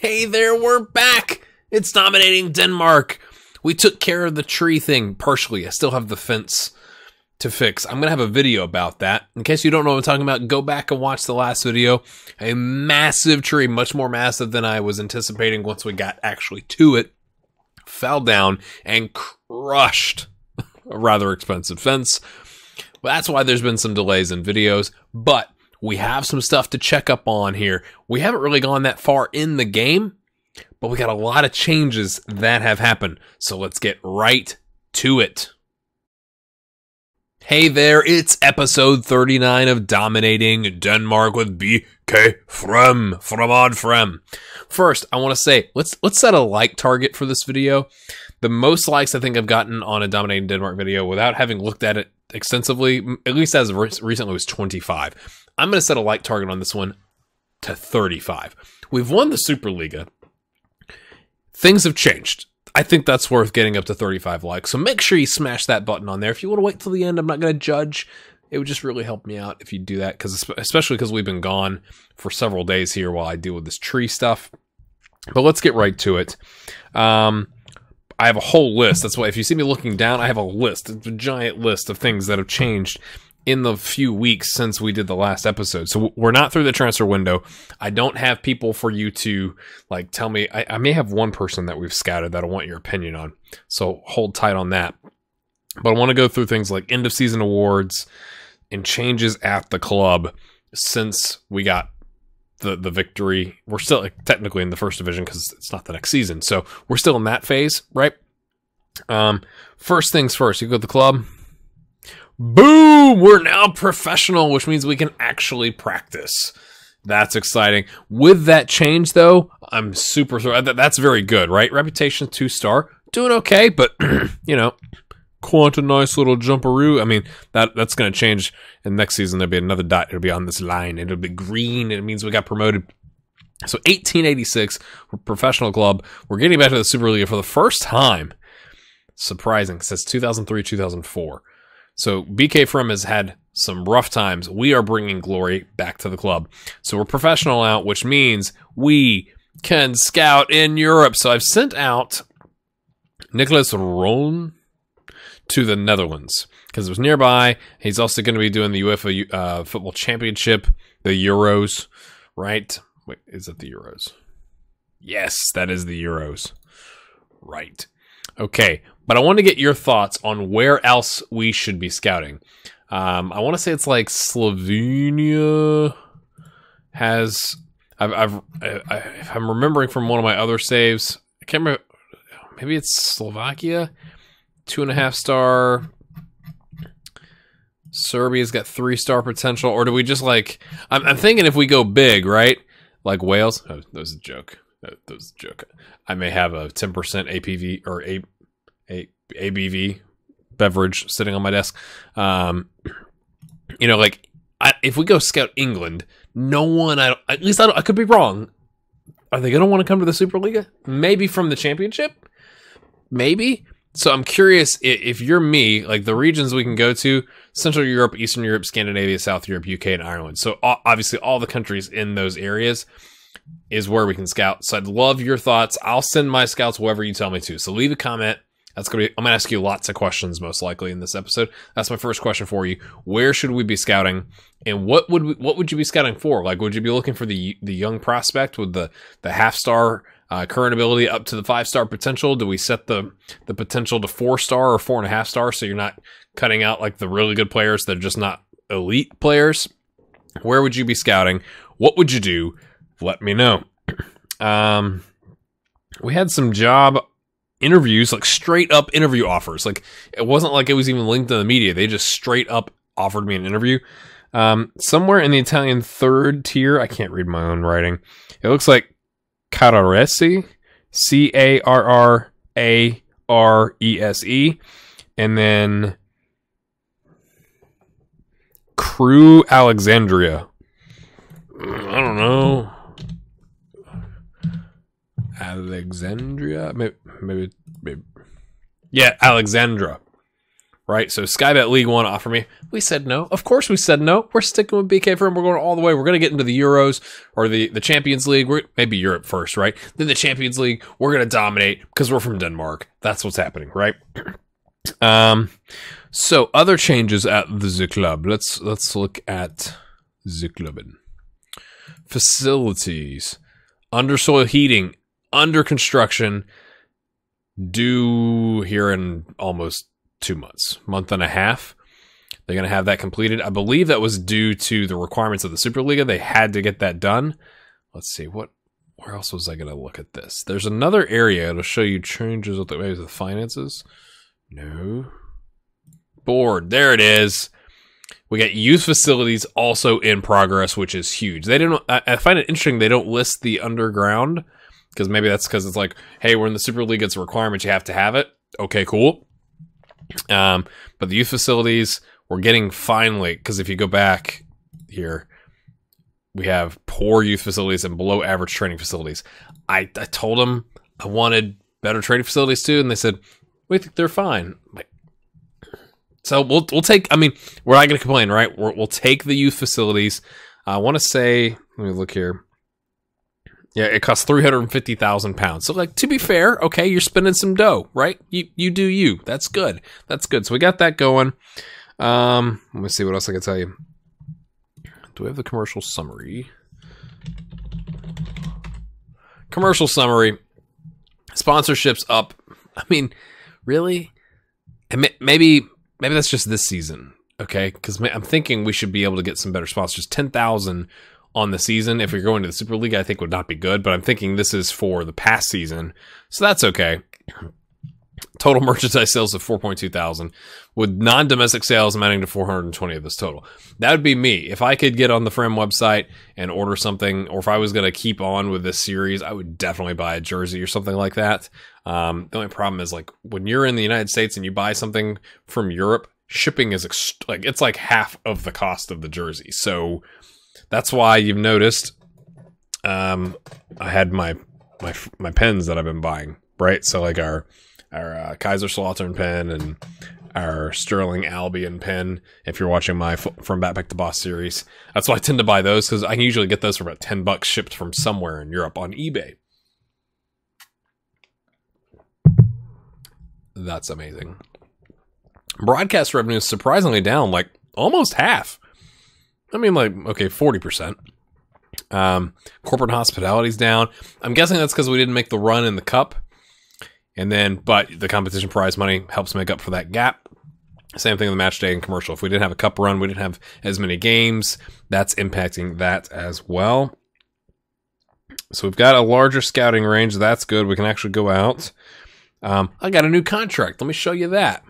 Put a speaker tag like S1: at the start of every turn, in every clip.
S1: Hey there, we're back! It's dominating Denmark! We took care of the tree thing, partially. I still have the fence to fix. I'm going to have a video about that. In case you don't know what I'm talking about, go back and watch the last video. A massive tree, much more massive than I was anticipating once we got actually to it, fell down and crushed a rather expensive fence. Well, that's why there's been some delays in videos, but we have some stuff to check up on here. We haven't really gone that far in the game, but we got a lot of changes that have happened. So let's get right to it. Hey there, it's episode 39 of Dominating Denmark with BK Frem, Fremad Frem. First, I want to say, let's let's set a like target for this video. The most likes I think I've gotten on a Dominating Denmark video without having looked at it extensively, at least as recently, was 25. I'm going to set a like target on this one to 35. We've won the Superliga. Things have changed. I think that's worth getting up to 35 likes. So make sure you smash that button on there. If you want to wait till the end, I'm not going to judge. It would just really help me out if you do that, because especially because we've been gone for several days here while I deal with this tree stuff. But let's get right to it. Um, I have a whole list. That's why if you see me looking down, I have a list. It's a giant list of things that have changed in the few weeks since we did the last episode. So we're not through the transfer window. I don't have people for you to like tell me. I, I may have one person that we've scouted that I want your opinion on. So hold tight on that. But I want to go through things like end of season awards and changes at the club since we got the the victory. We're still like, technically in the first division because it's not the next season. So we're still in that phase, right? Um, first things first, you go to the club. Boom! We're now professional, which means we can actually practice. That's exciting. With that change, though, I'm super. That's very good, right? Reputation two star, doing okay, but you know, quite a nice little jumperoo. I mean, that that's going to change. And next season, there'll be another dot. It'll be on this line. It'll be green. it means we got promoted. So 1886, we're professional club. We're getting back to the Superliga for the first time. Surprising since 2003, 2004. So BK From has had some rough times. We are bringing glory back to the club. So we're professional out, which means we can scout in Europe. So I've sent out Nicholas Rohn to the Netherlands because it was nearby. He's also going to be doing the UEFA uh, Football Championship, the Euros, right? Wait, is it the Euros? Yes, that is the Euros. Right. Okay, but I want to get your thoughts on where else we should be scouting. Um, I want to say it's like Slovenia has. I've, I've I, am remembering from one of my other saves. I can't remember. Maybe it's Slovakia, two and a half star. Serbia's got three star potential, or do we just like? I'm, I'm thinking if we go big, right? Like Wales. Oh, that was a joke. That, was a joke. I may have a 10% APV or a a ABV beverage sitting on my desk. Um, you know, like I, if we go scout England, no one. I at least I, I could be wrong. Are they going to want to come to the Superliga? Maybe from the Championship. Maybe. So I'm curious if, if you're me, like the regions we can go to: Central Europe, Eastern Europe, Scandinavia, South Europe, UK, and Ireland. So obviously, all the countries in those areas is where we can scout. So I'd love your thoughts. I'll send my scouts wherever you tell me to. So leave a comment that's gonna be. I'm gonna ask you lots of questions, most likely in this episode. That's my first question for you. Where should we be scouting, and what would we, what would you be scouting for? Like, would you be looking for the the young prospect with the the half star uh, current ability up to the five star potential? Do we set the the potential to four star or four and a half star so you're not cutting out like the really good players that are just not elite players? Where would you be scouting? What would you do? Let me know. Um, we had some job interviews, like straight up interview offers. Like it wasn't like it was even linked to the media. They just straight up offered me an interview. Um, somewhere in the Italian third tier, I can't read my own writing. It looks like Carraresi, C A R R A R E S E, and then Crew Alexandria. I don't know. Alexandria. Maybe, maybe, maybe. Yeah, Alexandra. Right, so Skybet League One offer me. We said no. Of course, we said no. We're sticking with BK firm. We're going all the way. We're going to get into the Euros or the, the Champions League. We're, maybe Europe first, right? Then the Champions League. We're going to dominate because we're from Denmark. That's what's happening, right? Um, so other changes at the club. Let's let's look at the club facilities. Undersoil heating under construction, due here in almost two months, month and a half. They're going to have that completed. I believe that was due to the requirements of the Superliga. They had to get that done. Let's see what. Where else was I going to look at this? There's another area. It'll show you changes with the, maybe the finances. No. Board. There it is. We got youth facilities also in progress, which is huge. They didn't. I, I find it interesting. They don't list the underground because maybe that's because it's like, hey, we're in the Super League; it's a requirement you have to have it. Okay, cool. Um, but the youth facilities we're getting finally because if you go back here, we have poor youth facilities and below average training facilities. I, I told them I wanted better training facilities too, and they said we think they're fine. Like, so we'll we'll take. I mean, we're not going to complain, right? we will take the youth facilities. I want to say, let me look here. Yeah, it costs three hundred and fifty thousand pounds. So, like to be fair, okay, you're spending some dough, right? You you do you. That's good. That's good. So we got that going. Um, let me see what else I can tell you. Do we have the commercial summary? Commercial summary. Sponsorships up. I mean, really? Maybe maybe that's just this season, okay? Because I'm thinking we should be able to get some better sponsors. Ten thousand on the season if you're going to the Super League, I think would not be good, but I'm thinking this is for the past season. So that's okay. Total merchandise sales of 4.2 thousand with non domestic sales amounting to 420 of this total. That would be me. If I could get on the Frame website and order something, or if I was going to keep on with this series, I would definitely buy a jersey or something like that. Um, the only problem is like when you're in the United States and you buy something from Europe, shipping is ex- like it's like half of the cost of the jersey. So that's why you've noticed um, I had my my my pens that I've been buying, right? So like our our uh, Kaiserslautern pen and our Sterling Albion pen. If you're watching my F- From Backpack to Boss series, that's why I tend to buy those because I can usually get those for about ten bucks shipped from somewhere in Europe on eBay. That's amazing. Broadcast revenue is surprisingly down, like almost half. I mean, like, okay, 40%. Um, corporate hospitality's down. I'm guessing that's because we didn't make the run in the cup. And then, but the competition prize money helps make up for that gap. Same thing with match day and commercial. If we didn't have a cup run, we didn't have as many games. That's impacting that as well. So we've got a larger scouting range. That's good. We can actually go out. Um, I got a new contract. Let me show you that.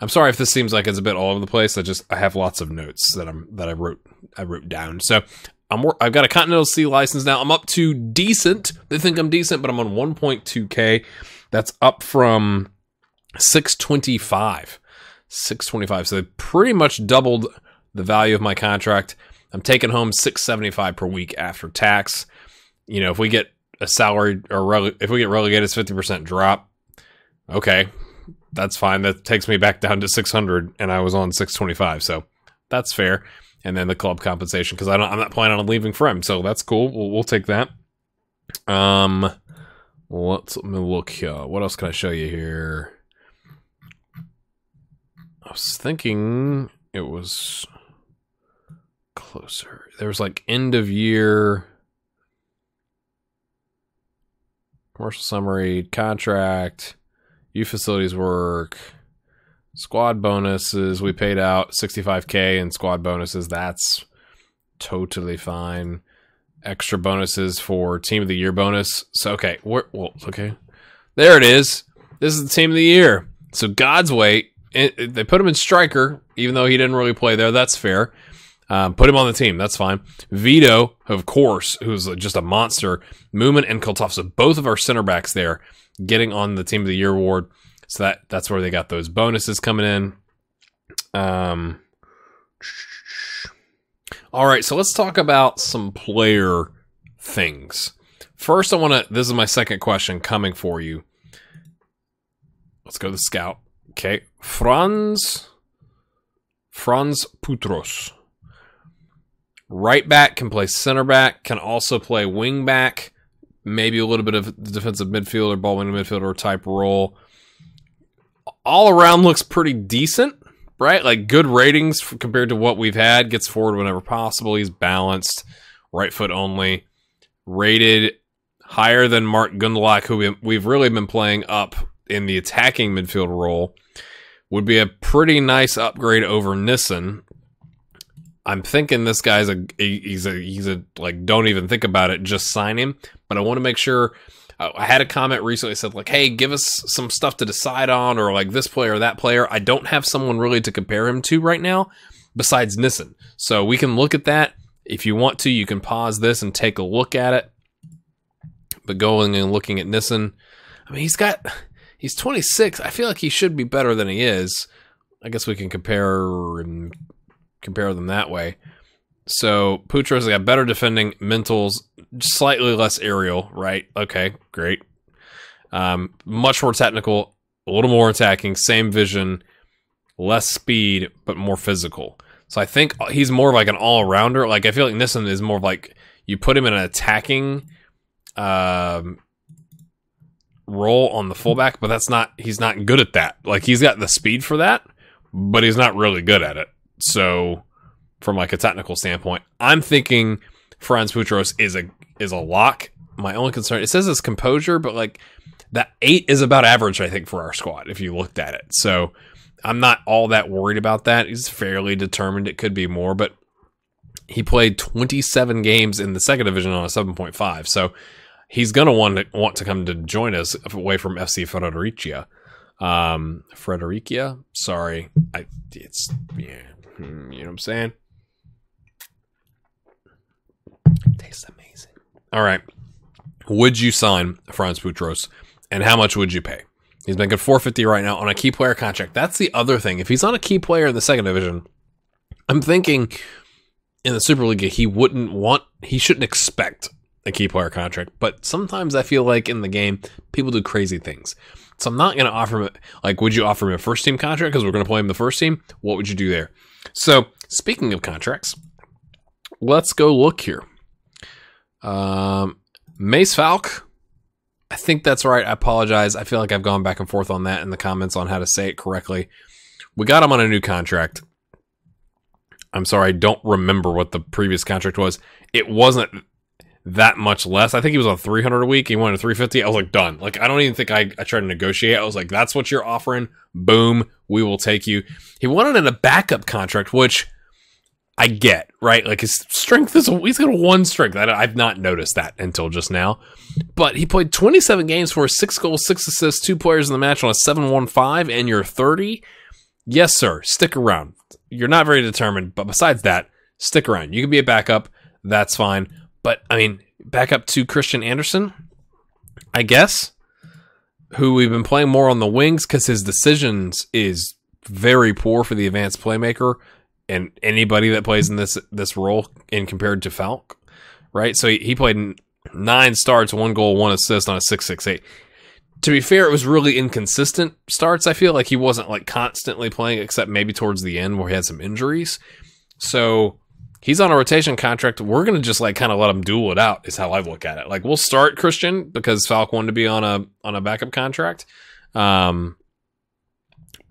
S1: I'm sorry if this seems like it's a bit all over the place. I just I have lots of notes that I'm that I wrote I wrote down. So I'm I've got a Continental C license now. I'm up to decent. They think I'm decent, but I'm on 1.2k. That's up from 625. 625. So they pretty much doubled the value of my contract. I'm taking home 675 per week after tax. You know, if we get a salary or rele- if we get relegated, it's 50% drop. Okay, that's fine. That takes me back down to 600, and I was on 625, so that's fair. And then the club compensation because I'm not planning on leaving him, so that's cool. We'll, we'll take that. Um, let's let me look here. What else can I show you here? I was thinking it was closer. There was like end of year commercial summary contract U facilities work, squad bonuses. We paid out 65K in squad bonuses. That's totally fine. Extra bonuses for team of the year bonus. So, okay. We're, well, okay. There it is. This is the team of the year. So, God's way, it, eh, they put him in striker, even though he didn't really play there. That's fair. Um, put him on the team. That's fine. Vito, of course, who's just a monster. Moomin and So both of our center backs there getting on the team of the year award. So that that's where they got those bonuses coming in. Um, all right, so let's talk about some player things. First, I want to. This is my second question coming for you. Let's go to the scout. Okay, Franz Franz Putros. Right back can play center back, can also play wing back maybe a little bit of defensive midfielder, ball winning midfielder type role. All around looks pretty decent, right? Like good ratings compared to what we've had. Gets forward whenever possible. He's balanced, right foot only. Rated higher than Mark Gundelach, who we've really been playing up in the attacking midfield role. Would be a pretty nice upgrade over Nissen. I'm thinking this guy's a he's a he's a like don't even think about it, just sign him but I want to make sure. Uh, I had a comment recently said like, "Hey, give us some stuff to decide on, or like this player or that player." I don't have someone really to compare him to right now, besides Nissen. So we can look at that. If you want to, you can pause this and take a look at it. But going and looking at Nissen, I mean, he's got he's 26. I feel like he should be better than he is. I guess we can compare and compare them that way. So Putro's got better defending. Mentals slightly less aerial, right? Okay, great. Um, much more technical, a little more attacking, same vision, less speed, but more physical. So I think he's more of like an all rounder. Like I feel like Nissen is more of like you put him in an attacking um, role on the fullback, but that's not he's not good at that. Like he's got the speed for that, but he's not really good at it. So from like a technical standpoint, I'm thinking Franz Boutros is a is a lock. My only concern it says his composure, but like that eight is about average, I think, for our squad if you looked at it. So I'm not all that worried about that. He's fairly determined it could be more, but he played 27 games in the second division on a 7.5. So he's gonna want to want to come to join us away from FC Fredericia. Um, Fredericia, sorry, I it's yeah, hmm, you know what I'm saying. All right. Would you sign Franz Putros and how much would you pay? He's making 450 right now on a key player contract. That's the other thing. If he's not a key player in the second division, I'm thinking in the Super League he wouldn't want he shouldn't expect a key player contract. But sometimes I feel like in the game people do crazy things. So I'm not going to offer him like would you offer him a first team contract cuz we're going to play him the first team? What would you do there? So, speaking of contracts, let's go look here. Um, Mace Falk. I think that's right. I apologize. I feel like I've gone back and forth on that in the comments on how to say it correctly. We got him on a new contract. I'm sorry, I don't remember what the previous contract was. It wasn't that much less. I think he was on 300 a week. He went to 350. I was like, done. Like, I don't even think I, I tried to negotiate. I was like, that's what you're offering. Boom. We will take you. He wanted a backup contract, which I get, right? Like his strength is, a, he's got a one strength. I, have not noticed that until just now. But he played 27 games for six goals, six assists, two players in the match on a 7 1 5, and you're 30. Yes, sir. Stick around. You're not very determined, but besides that, stick around. You can be a backup. That's fine. But, I mean, backup to Christian Anderson, I guess, who we've been playing more on the wings because his decisions is very poor for the advanced playmaker and anybody that plays in this this role in compared to Falk, right? So he, he played nine starts, one goal, one assist on a six six eight. To be fair, it was really inconsistent starts. I feel like he wasn't like constantly playing, except maybe towards the end where he had some injuries. So he's on a rotation contract. We're gonna just like kind of let him duel it out. Is how I look at it. Like we'll start Christian because Falk wanted to be on a on a backup contract. Um,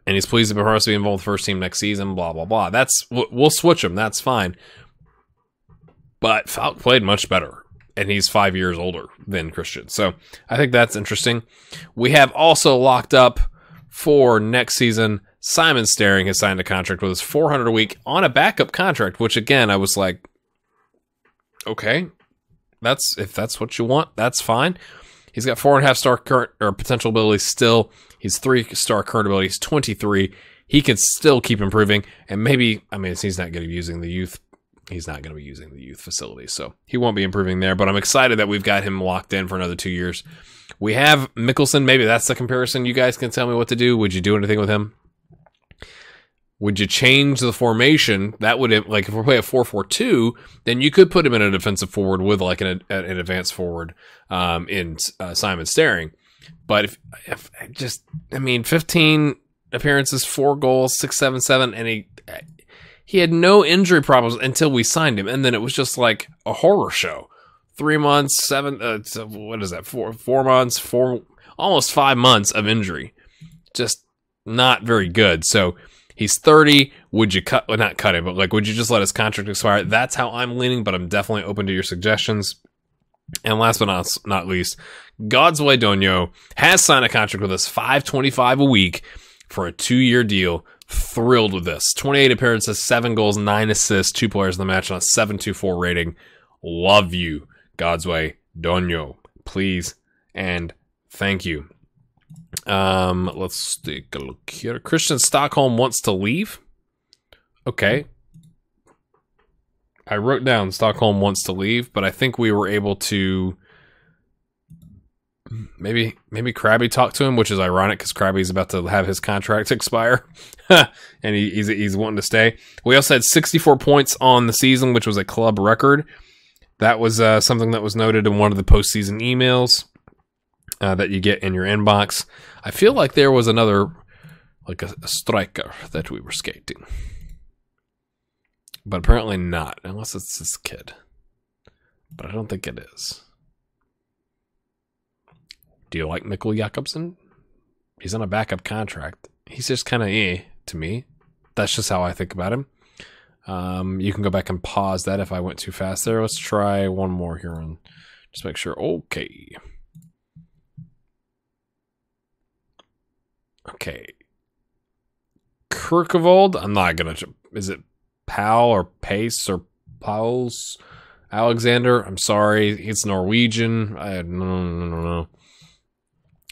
S1: and he's pleased be Mejor's to be involved with the first team next season. Blah blah blah. That's we'll switch him. That's fine. But Falk played much better, and he's five years older than Christian. So I think that's interesting. We have also locked up for next season. Simon Staring has signed a contract with us, 400 a week on a backup contract. Which again, I was like, okay, that's if that's what you want, that's fine. He's got four and a half star current or potential abilities still. He's three star current abilities, 23. He can still keep improving. And maybe, I mean, he's not going to be using the youth. He's not going to be using the youth facility. So he won't be improving there. But I'm excited that we've got him locked in for another two years. We have Mickelson. Maybe that's the comparison. You guys can tell me what to do. Would you do anything with him? Would you change the formation? That would have, like if we play a four four two, then you could put him in a defensive forward with like an an advanced forward um, in uh, Simon Staring. But if, if just I mean fifteen appearances, four goals, six seven seven, and he he had no injury problems until we signed him, and then it was just like a horror show. Three months, seven uh, what is that? Four four months, four almost five months of injury, just not very good. So He's 30. Would you cut, well, not cut him, but like, would you just let his contract expire? That's how I'm leaning, but I'm definitely open to your suggestions. And last but not, not least, God's Way Donyo has signed a contract with us, 525 a week for a two year deal. Thrilled with this. 28 appearances, seven goals, nine assists, two players in the match on a 724 rating. Love you, God's Way Donyo. Please and thank you. Um, let's take a look here. Christian Stockholm wants to leave. Okay. I wrote down Stockholm wants to leave, but I think we were able to maybe maybe Krabby talked to him, which is ironic because Krabby's about to have his contract expire, and he, he's he's wanting to stay. We also had 64 points on the season, which was a club record. That was uh, something that was noted in one of the postseason emails uh, that you get in your inbox. I feel like there was another, like a, a striker that we were skating. But apparently not, unless it's this kid. But I don't think it is. Do you like Mikkel Jakobsen? He's on a backup contract. He's just kind of eh to me. That's just how I think about him. Um, you can go back and pause that if I went too fast there. Let's try one more here and just make sure. Okay. Okay. Kirkavold. I'm not gonna. Is it Pal or Pace or Pauls? Alexander. I'm sorry. It's Norwegian. I no no no no.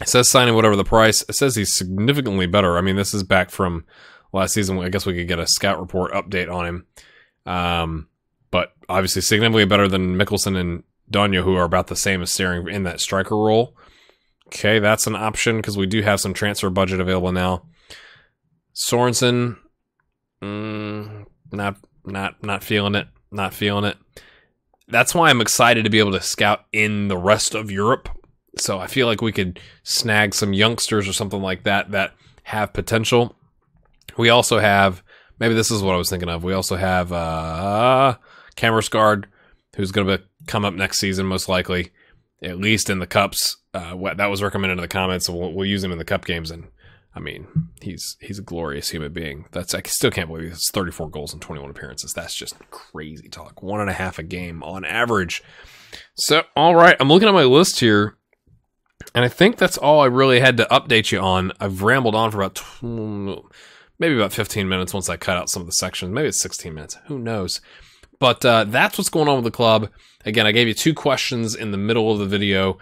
S1: It says signing whatever the price. It says he's significantly better. I mean, this is back from last season. I guess we could get a scout report update on him. Um, but obviously significantly better than Mickelson and Danya, who are about the same as staring in that striker role. Okay, that's an option because we do have some transfer budget available now. Sorensen, mm, not not not feeling it. Not feeling it. That's why I'm excited to be able to scout in the rest of Europe. So I feel like we could snag some youngsters or something like that that have potential. We also have maybe this is what I was thinking of. We also have uh Cameras Guard, who's going to come up next season most likely, at least in the cups uh, that was recommended in the comments. we'll, we'll use him in the cup games, and I mean, he's he's a glorious human being. That's I still can't believe it's 34 goals and 21 appearances. That's just crazy talk. One and a half a game on average. So, all right, I'm looking at my list here, and I think that's all I really had to update you on. I've rambled on for about maybe about 15 minutes once I cut out some of the sections. Maybe it's 16 minutes. Who knows? But uh, that's what's going on with the club. Again, I gave you two questions in the middle of the video.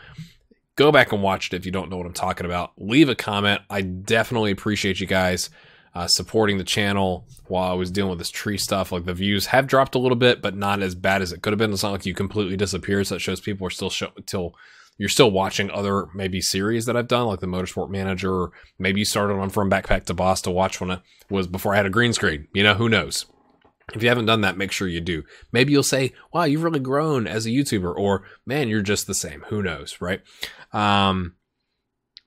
S1: Go back and watch it if you don't know what I'm talking about. Leave a comment. I definitely appreciate you guys uh, supporting the channel while I was dealing with this tree stuff. Like the views have dropped a little bit, but not as bad as it could have been. It's not like you completely disappeared. So that shows people are still show till you're still watching other maybe series that I've done, like the Motorsport Manager, or maybe you started on From Backpack to Boss to watch when it was before I had a green screen. You know, who knows? If you haven't done that, make sure you do. Maybe you'll say, wow, you've really grown as a YouTuber, or man, you're just the same. Who knows, right? Um,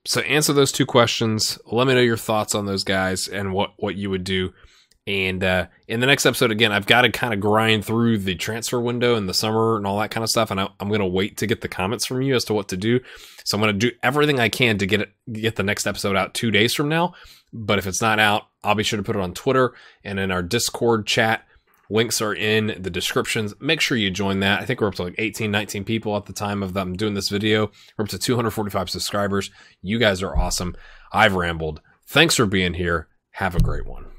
S1: so answer those two questions. Let me know your thoughts on those guys and what what you would do. And uh, in the next episode, again, I've got to kind of grind through the transfer window and the summer and all that kind of stuff. And I, am going to wait to get the comments from you as to what to do. So I'm going to do everything I can to get it, get the next episode out two days from now. But if it's not out, I'll be sure to put it on Twitter and in our Discord chat Links are in the descriptions. Make sure you join that. I think we're up to like 18, 19 people at the time of them doing this video. We're up to 245 subscribers. You guys are awesome. I've rambled. Thanks for being here. Have a great one.